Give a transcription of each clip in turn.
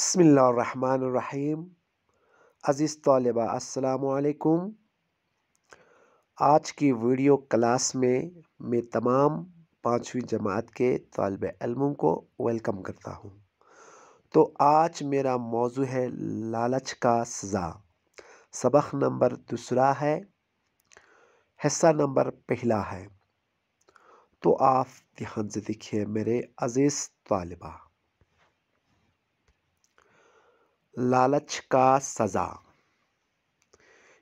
बसमीम अज़ीज़ तलबा असलकुम आज की वीडियो क्लास में मैं तमाम पाँचवीं जमात के तलब इलमों को वेलकम करता हूँ तो आज मेरा मौजू है लालच का सज़ा सबक नंबर दूसरा है हिस्सा नंबर पहला है तो आप ध्यान से दिखिए मेरे अज़ीज़ तलबा लालच का सज़ा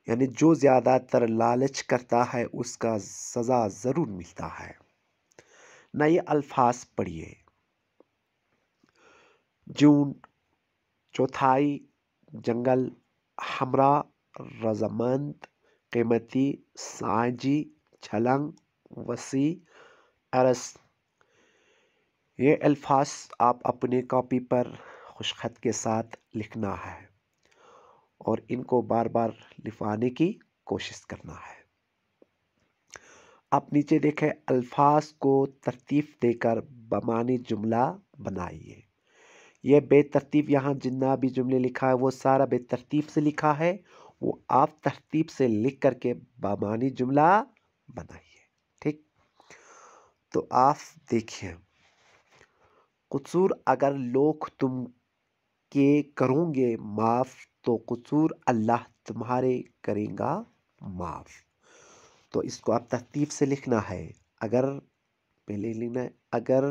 यानी जो ज़्यादातर लालच करता है उसका सज़ा ज़रूर मिलता है नए अल्फाज पढ़िए जून चौथाई जंगल हमरा रजामंद कीमती साजी छलंग वसी अरस ये अल्फाज आप अपने कॉपी पर उस ख़त के साथ लिखना है और इनको बार बार लिफाने की कोशिश करना है आप नीचे देखें अल्फाज को तरतीब देकर बमानी जुमला बनाइए यह बेतरतीब यहाँ जितना भी जुमले लिखा है वो सारा बेतरतीब से लिखा है वो आप तरतीब से लिख करके बामानी जुमला बनाइए ठीक तो आप देखिए कसूर अगर लोग तुम के करोगे माफ़ तो कसूर अल्लाह तुम्हारे करेगा माफ़ तो इसको आप तरतीब से लिखना है अगर पहले लिखना है अगर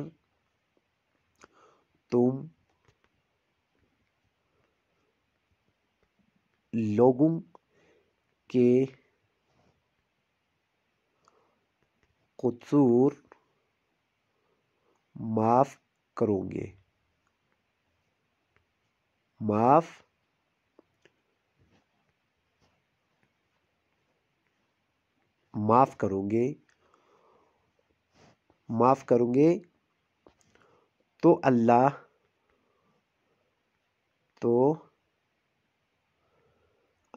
तुम लोगों के कसूर माफ़ करोगे माफ माफ करोगे माफ करोगे तो अल्लाह तो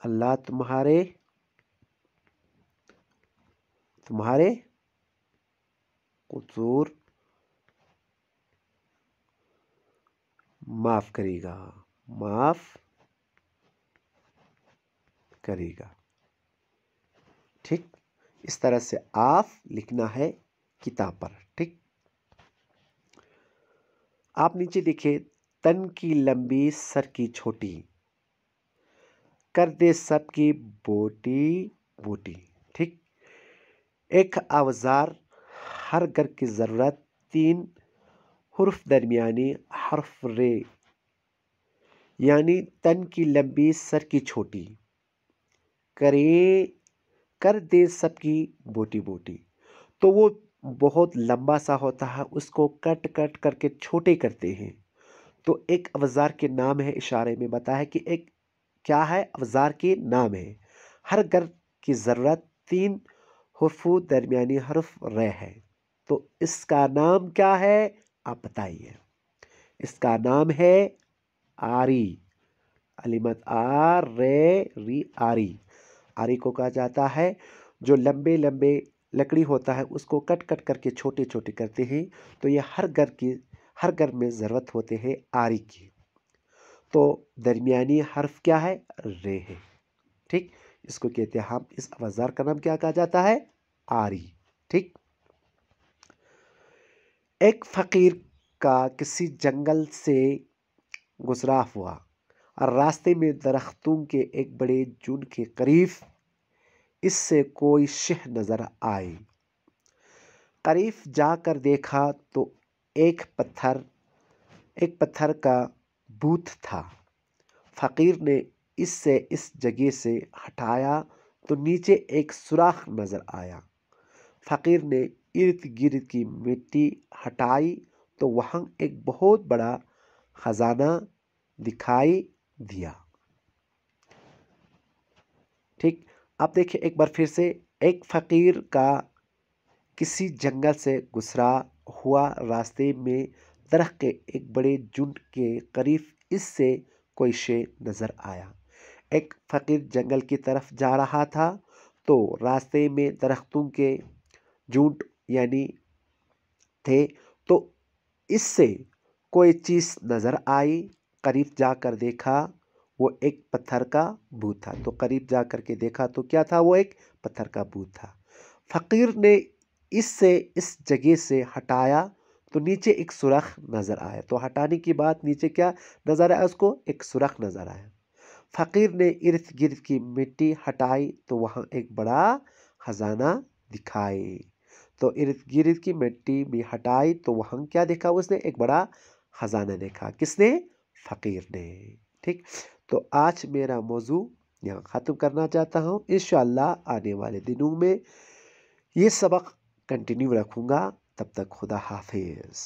अल्लाह तुम्हारे तुम्हारे कसूर माफ करेगा माफ करेगा ठीक इस तरह से आफ लिखना है किताब पर ठीक आप नीचे देखिए तन की लंबी सर की छोटी कर दे सबकी बोटी बोटी ठीक एक अवजार हर घर की ज़रूरत तीन हर्फ दरमिया हर्फ रे यानी तन की लंबी सर की छोटी करे कर दे सबकी बोटी बोटी तो वो बहुत लंबा सा होता है उसको कट कट करके छोटे करते हैं तो एक अवज़ार के नाम है इशारे में बता है कि एक क्या है अवज़ार के नाम है हर घर की ज़रूरत तीन हरफू दरमियानी हरफ रह है तो इसका नाम क्या है आप बताइए इसका नाम है आरी अलीमत आर रे री आरी आरी को कहा जाता है जो लंबे लंबे लकड़ी होता है उसको कट कट करके छोटे छोटे करते हैं तो ये हर घर की हर घर में ज़रूरत होते हैं आरी की तो दरमियानी हर्फ क्या है रे है ठीक इसको कहते हैं हम इस अवज़ार का नाम क्या कहा जाता है आरी ठीक एक फ़कीर का किसी जंगल से गुजरा हुआ और रास्ते में दरख्तों के एक बड़े जून के करीब इससे कोई शह नज़र आई करीब जाकर देखा तो एक पत्थर एक पत्थर का बूथ था फ़कीर ने इससे इस जगह से हटाया तो नीचे एक सुराख नज़र आया फ़कीर ने इर्द गिर्द की मिट्टी हटाई तो वहाँ एक बहुत बड़ा खजाना दिखाई दिया ठीक अब देखिए एक बार फिर से एक फ़कीर का किसी जंगल से गुसरा हुआ रास्ते में दरख के एक बड़े झुंड के करीब इससे कोई शे नज़र आया एक फ़कीर जंगल की तरफ जा रहा था तो रास्ते में दरख्तों के झुंड यानी थे तो इससे कोई चीज़ नज़र आई करीब जाकर देखा वो एक पत्थर का भूत था तो करीब जा कर के देखा तो क्या था वो एक पत्थर का भूत था फ़कीर ने इससे इस जगह से हटाया तो नीचे एक सुरख नज़र आया तो हटाने की बात नीचे क्या नज़र आया उसको एक सुरख नज़र आया फ़कीर ने इर्द गिर्द की मिट्टी हटाई तो वहाँ एक बड़ा ख़जाना दिखाई तो इर्द गिर्द की मिट्टी भी हटाई तो वहाँ क्या देखा उसने एक बड़ा ख़जाना ने कहा किसने फ़कीर ने ठीक तो आज मेरा मौजू यहाँ ख़त्म करना चाहता हूँ इन आने वाले दिनों में ये सबक कंटिन्यू रखूँगा तब तक खुदा हाफिज़